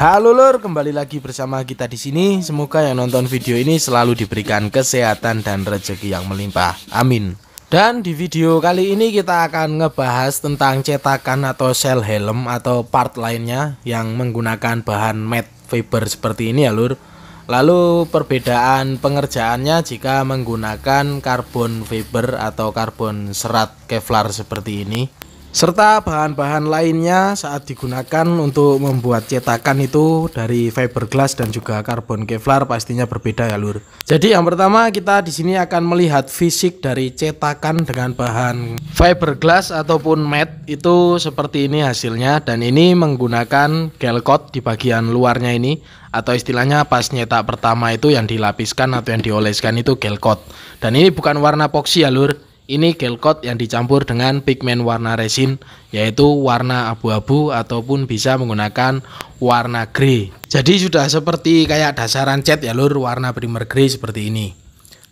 Halo lur, kembali lagi bersama kita di sini. Semoga yang nonton video ini selalu diberikan kesehatan dan rezeki yang melimpah. Amin. Dan di video kali ini kita akan ngebahas tentang cetakan atau sel helm atau part lainnya yang menggunakan bahan matte fiber seperti ini ya lur. Lalu perbedaan pengerjaannya jika menggunakan karbon fiber atau karbon serat kevlar seperti ini serta bahan-bahan lainnya saat digunakan untuk membuat cetakan itu dari fiberglass dan juga karbon kevlar pastinya berbeda ya lur. Jadi yang pertama kita di sini akan melihat fisik dari cetakan dengan bahan fiberglass ataupun matte itu seperti ini hasilnya dan ini menggunakan gel coat di bagian luarnya ini atau istilahnya pas nyetak pertama itu yang dilapiskan atau yang dioleskan itu gel coat. Dan ini bukan warna epoxy ya lur ini gel coat yang dicampur dengan pigmen warna resin yaitu warna abu-abu ataupun bisa menggunakan warna grey. Jadi sudah seperti kayak dasaran cat ya lur warna primer grey seperti ini.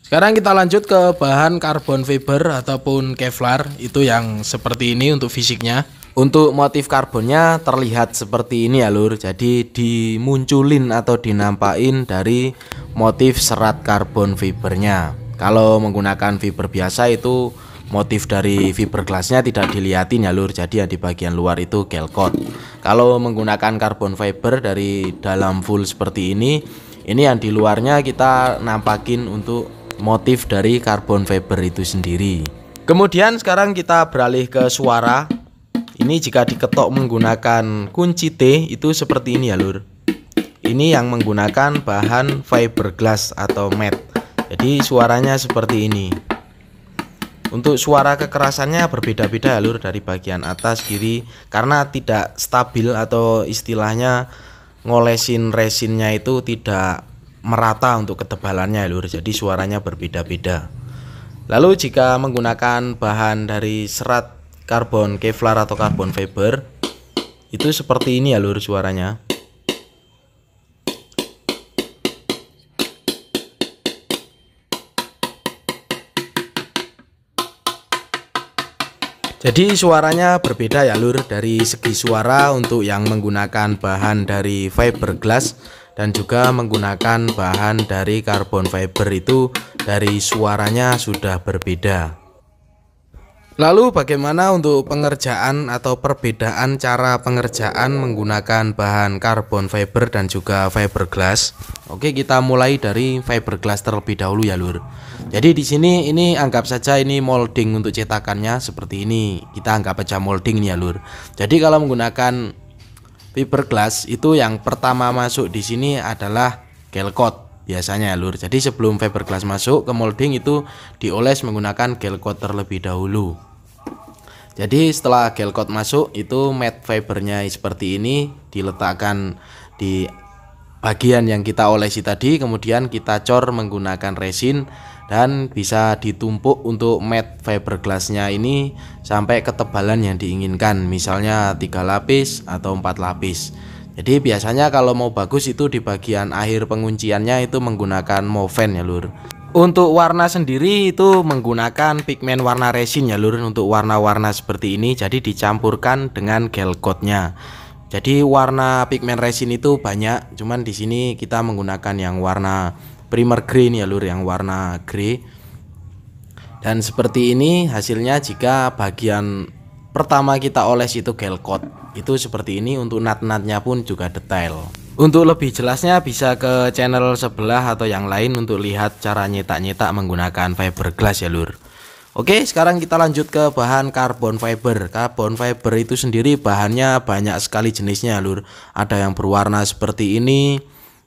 Sekarang kita lanjut ke bahan carbon fiber ataupun kevlar itu yang seperti ini untuk fisiknya. Untuk motif karbonnya terlihat seperti ini ya lur. Jadi dimunculin atau dinampain dari motif serat carbon fibernya. Kalau menggunakan fiber biasa itu motif dari fiberglassnya tidak dilihatin ya lur jadi yang di bagian luar itu gelcoat kalau menggunakan carbon fiber dari dalam full seperti ini ini yang di luarnya kita nampakin untuk motif dari carbon fiber itu sendiri kemudian sekarang kita beralih ke suara ini jika diketok menggunakan kunci T itu seperti ini ya lur ini yang menggunakan bahan fiberglass atau matte jadi suaranya seperti ini untuk suara kekerasannya berbeda-beda lur dari bagian atas kiri karena tidak stabil atau istilahnya ngolesin resinnya itu tidak merata untuk ketebalannya lur jadi suaranya berbeda-beda lalu jika menggunakan bahan dari serat karbon kevlar atau karbon fiber itu seperti ini ya lur suaranya Jadi suaranya berbeda ya lur dari segi suara untuk yang menggunakan bahan dari fiberglass dan juga menggunakan bahan dari carbon fiber itu dari suaranya sudah berbeda. Lalu bagaimana untuk pengerjaan atau perbedaan cara pengerjaan menggunakan bahan karbon fiber dan juga fiberglass? Oke, kita mulai dari fiberglass terlebih dahulu ya, Lur. Jadi di sini ini anggap saja ini molding untuk cetakannya seperti ini. Kita anggap aja molding ya, Lur. Jadi kalau menggunakan fiberglass itu yang pertama masuk di sini adalah gelcoat biasanya ya, lur jadi sebelum fiberglass masuk ke molding itu dioles menggunakan gel coat terlebih dahulu jadi setelah gelcoat masuk itu mat fibernya seperti ini diletakkan di bagian yang kita olesi tadi kemudian kita cor menggunakan resin dan bisa ditumpuk untuk mat fiberglassnya ini sampai ketebalan yang diinginkan misalnya tiga lapis atau empat lapis jadi biasanya kalau mau bagus itu di bagian akhir pengunciannya itu menggunakan moven ya lur untuk warna sendiri itu menggunakan pigmen warna resin ya lurun untuk warna-warna seperti ini jadi dicampurkan dengan gel coatnya. Jadi warna pigmen resin itu banyak, cuman di sini kita menggunakan yang warna primer green ya lur yang warna grey. Dan seperti ini hasilnya jika bagian pertama kita oles itu gel coat. Itu seperti ini untuk nat-natnya pun juga detail. Untuk lebih jelasnya bisa ke channel sebelah atau yang lain untuk lihat cara nyetak-nyetak menggunakan fiberglass ya lur. Oke, sekarang kita lanjut ke bahan carbon fiber. Carbon fiber itu sendiri bahannya banyak sekali jenisnya lur. Ada yang berwarna seperti ini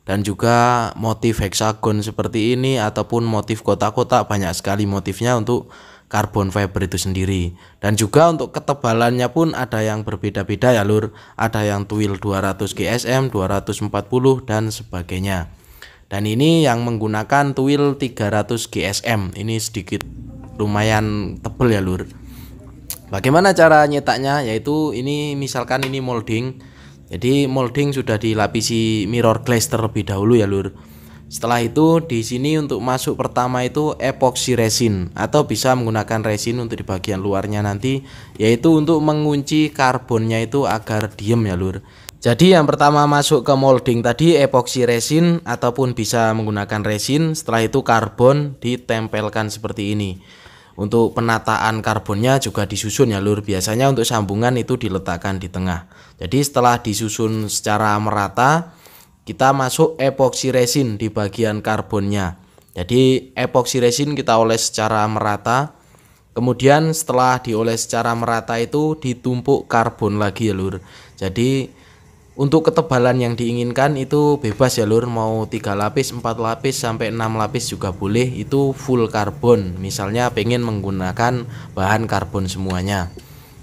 dan juga motif heksagon seperti ini ataupun motif kotak-kotak banyak sekali motifnya untuk karbon fiber itu sendiri dan juga untuk ketebalannya pun ada yang berbeda-beda ya lur ada yang tuil 200 GSM 240 dan sebagainya dan ini yang menggunakan tuil 300 GSM ini sedikit lumayan tebel ya lur bagaimana cara nyetaknya yaitu ini misalkan ini molding jadi molding sudah dilapisi mirror glass terlebih dahulu ya lur setelah itu di sini untuk masuk pertama itu epoxy resin atau bisa menggunakan resin untuk di bagian luarnya nanti yaitu untuk mengunci karbonnya itu agar diem ya lur. Jadi yang pertama masuk ke molding tadi epoxy resin ataupun bisa menggunakan resin setelah itu karbon ditempelkan seperti ini. Untuk penataan karbonnya juga disusun ya lur biasanya untuk sambungan itu diletakkan di tengah. Jadi setelah disusun secara merata kita masuk epoxy resin di bagian karbonnya. Jadi epoxy resin kita oles secara merata. Kemudian setelah dioles secara merata itu ditumpuk karbon lagi ya Lur. Jadi untuk ketebalan yang diinginkan itu bebas ya Lur, mau 3 lapis, 4 lapis sampai 6 lapis juga boleh. Itu full karbon. Misalnya pengen menggunakan bahan karbon semuanya.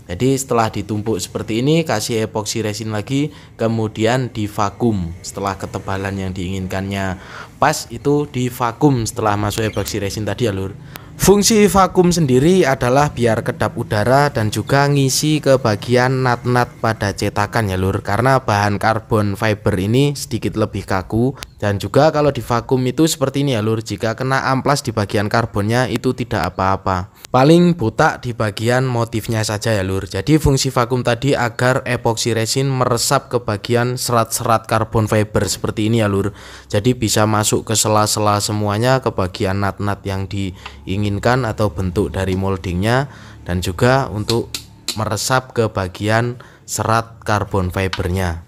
Jadi setelah ditumpuk seperti ini kasih epoxy resin lagi kemudian divakum setelah ketebalan yang diinginkannya pas itu divakum setelah masuk epoxy resin tadi ya lur. Fungsi vakum sendiri adalah biar kedap udara dan juga ngisi ke bagian nat-nat pada cetakan ya lur Karena bahan karbon fiber ini sedikit lebih kaku Dan juga kalau di vakum itu seperti ini ya lur Jika kena amplas di bagian karbonnya itu tidak apa-apa Paling botak di bagian motifnya saja ya lur Jadi fungsi vakum tadi agar epoxy resin meresap ke bagian serat-serat karbon fiber seperti ini ya lur Jadi bisa masuk ke sela-sela semuanya ke bagian nat-nat yang diingin inginkan atau bentuk dari moldingnya dan juga untuk meresap ke bagian serat karbon fibernya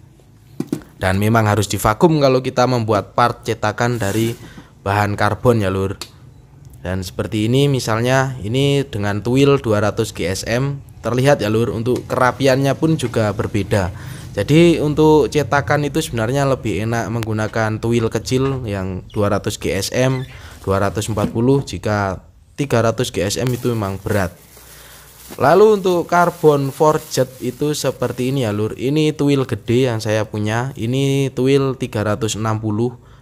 dan memang harus divakum kalau kita membuat part cetakan dari bahan karbon ya lur dan seperti ini misalnya ini dengan tuil 200 GSM terlihat ya lur untuk kerapiannya pun juga berbeda jadi untuk cetakan itu sebenarnya lebih enak menggunakan tuil kecil yang 200 GSM 240 jika 300 GSM itu memang berat Lalu untuk karbon forjet itu seperti ini ya lur. Ini tuil gede yang saya punya. Ini tuil 360.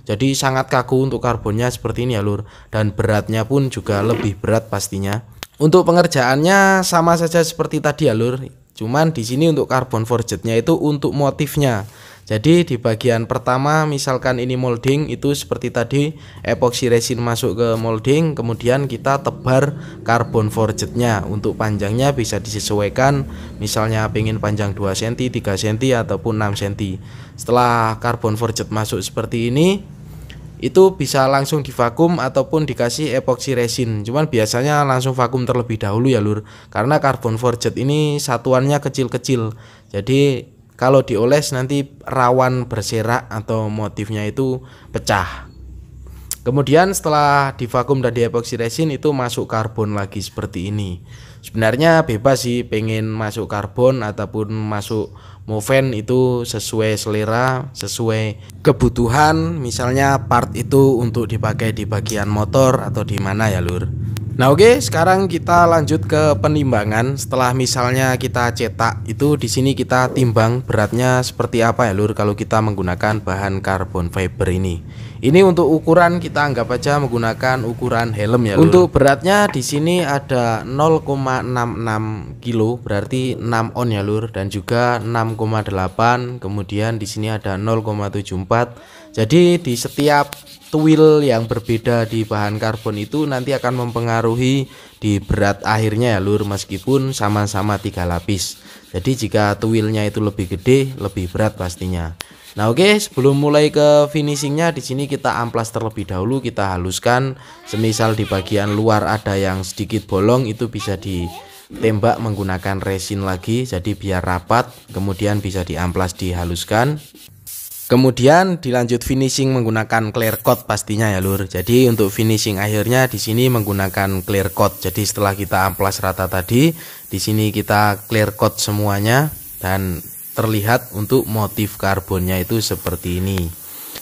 Jadi sangat kaku untuk karbonnya seperti ini ya lur. Dan beratnya pun juga lebih berat pastinya. Untuk pengerjaannya sama saja seperti tadi ya lur. Cuman di sini untuk carbon forgednya itu untuk motifnya. Jadi di bagian pertama misalkan ini molding itu seperti tadi epoxy resin masuk ke molding kemudian kita tebar carbon forgednya untuk panjangnya bisa disesuaikan misalnya pengen panjang 2 cm, 3 cm ataupun 6 cm. Setelah carbon forged masuk seperti ini itu bisa langsung divakum ataupun dikasih epoxy resin cuman biasanya langsung vakum terlebih dahulu ya lur karena karbon forged ini satuannya kecil-kecil jadi kalau dioles nanti rawan berserak atau motifnya itu pecah Kemudian setelah divakum dan diepoksi resin itu masuk karbon lagi seperti ini. Sebenarnya bebas sih pengen masuk karbon ataupun masuk moven itu sesuai selera, sesuai kebutuhan. Misalnya part itu untuk dipakai di bagian motor atau di mana ya, Lur. Nah oke okay, sekarang kita lanjut ke penimbangan setelah misalnya kita cetak itu di sini kita timbang beratnya seperti apa ya lur kalau kita menggunakan bahan karbon fiber ini ini untuk ukuran kita anggap aja menggunakan ukuran helm ya lur. untuk beratnya di sini ada 0,66 kilo berarti 6 on ya lur dan juga 6,8 kemudian di sini ada 0,74 jadi di setiap tuil yang berbeda di bahan karbon itu nanti akan mempengaruhi di berat akhirnya ya lur meskipun sama-sama tiga lapis. Jadi jika tuilnya itu lebih gede, lebih berat pastinya. Nah oke okay, sebelum mulai ke finishingnya di sini kita amplas terlebih dahulu kita haluskan semisal di bagian luar ada yang sedikit bolong itu bisa ditembak menggunakan resin lagi jadi biar rapat kemudian bisa diamplas dihaluskan Kemudian dilanjut finishing menggunakan clear coat pastinya ya lur. Jadi untuk finishing akhirnya di sini menggunakan clear coat. Jadi setelah kita amplas rata tadi, di sini kita clear coat semuanya dan terlihat untuk motif karbonnya itu seperti ini.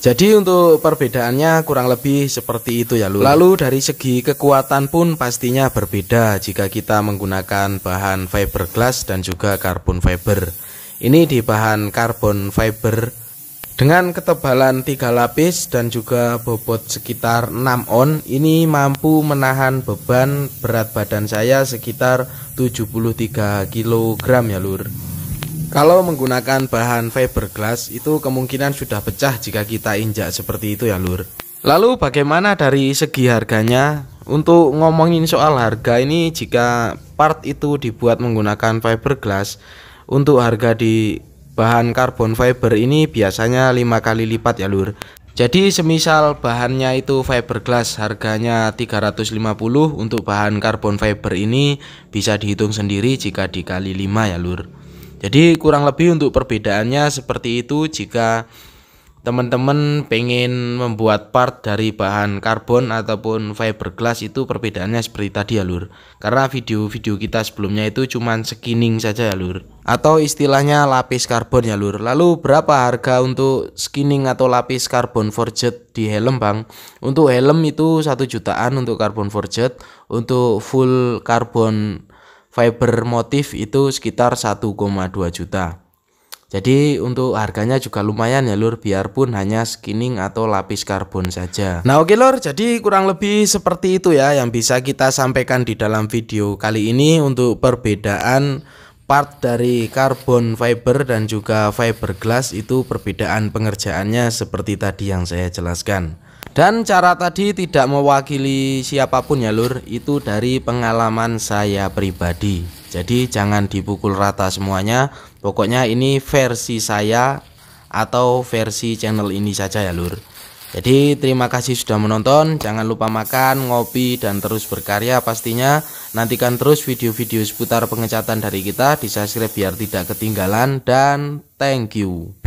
Jadi untuk perbedaannya kurang lebih seperti itu ya lur. Lalu dari segi kekuatan pun pastinya berbeda jika kita menggunakan bahan fiberglass dan juga karbon fiber. Ini di bahan karbon fiber dengan ketebalan 3 lapis dan juga bobot sekitar 6 on, ini mampu menahan beban berat badan saya sekitar 73 kg ya lur. Kalau menggunakan bahan fiberglass itu kemungkinan sudah pecah jika kita injak seperti itu ya lur. Lalu bagaimana dari segi harganya? Untuk ngomongin soal harga ini jika part itu dibuat menggunakan fiberglass untuk harga di Bahan karbon fiber ini biasanya lima kali lipat ya lur. Jadi semisal bahannya itu fiberglass harganya 350 untuk bahan karbon fiber ini bisa dihitung sendiri jika dikali 5 ya lur. Jadi kurang lebih untuk perbedaannya seperti itu jika teman-teman pengen membuat part dari bahan karbon ataupun fiberglass itu perbedaannya seperti tadi ya lur karena video-video kita sebelumnya itu cuman skinning saja ya lur atau istilahnya lapis karbon ya lur lalu berapa harga untuk skinning atau lapis karbon forged di helm bang untuk helm itu satu jutaan untuk karbon forged untuk full karbon fiber motif itu sekitar 1,2 juta jadi untuk harganya juga lumayan ya lur biarpun hanya skinning atau lapis karbon saja. Nah oke lur jadi kurang lebih seperti itu ya yang bisa kita sampaikan di dalam video kali ini untuk perbedaan part dari karbon fiber dan juga fiberglass itu perbedaan pengerjaannya seperti tadi yang saya jelaskan dan cara tadi tidak mewakili siapapun ya lur itu dari pengalaman saya pribadi jadi jangan dipukul rata semuanya Pokoknya ini versi saya atau versi channel ini saja ya lur. Jadi terima kasih sudah menonton, jangan lupa makan, ngopi, dan terus berkarya pastinya. Nantikan terus video-video seputar pengecatan dari kita, di subscribe biar tidak ketinggalan, dan thank you.